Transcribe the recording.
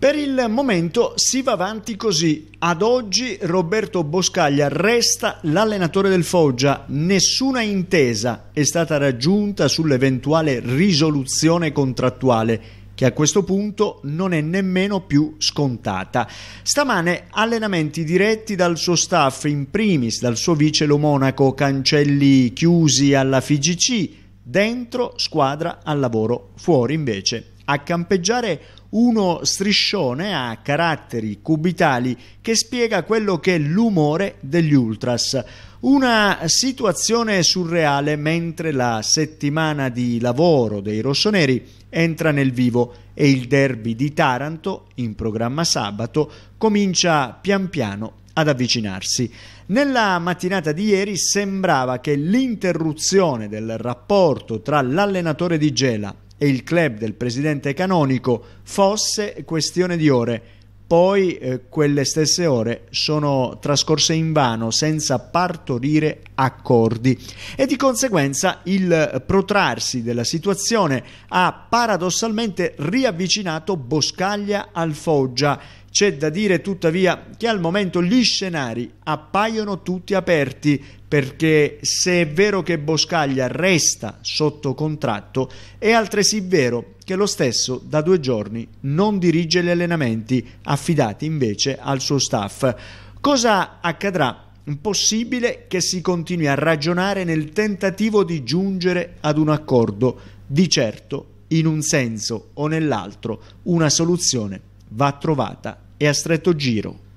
Per il momento si va avanti così. Ad oggi Roberto Boscaglia resta l'allenatore del Foggia. Nessuna intesa è stata raggiunta sull'eventuale risoluzione contrattuale che a questo punto non è nemmeno più scontata. Stamane allenamenti diretti dal suo staff, in primis dal suo vice lo Monaco, cancelli chiusi alla FIGC, dentro squadra al lavoro, fuori invece a campeggiare uno striscione a caratteri cubitali che spiega quello che è l'umore degli ultras. Una situazione surreale mentre la settimana di lavoro dei rossoneri entra nel vivo e il derby di Taranto, in programma sabato, comincia pian piano ad avvicinarsi. Nella mattinata di ieri sembrava che l'interruzione del rapporto tra l'allenatore di Gela e il club del presidente canonico fosse questione di ore. Poi eh, quelle stesse ore sono trascorse in vano senza partorire accordi e di conseguenza il protrarsi della situazione ha paradossalmente riavvicinato Boscaglia al Foggia c'è da dire tuttavia che al momento gli scenari appaiono tutti aperti perché se è vero che Boscaglia resta sotto contratto è altresì vero che lo stesso da due giorni non dirige gli allenamenti affidati invece al suo staff. Cosa accadrà? Possibile che si continui a ragionare nel tentativo di giungere ad un accordo, di certo in un senso o nell'altro una soluzione va trovata e a stretto giro.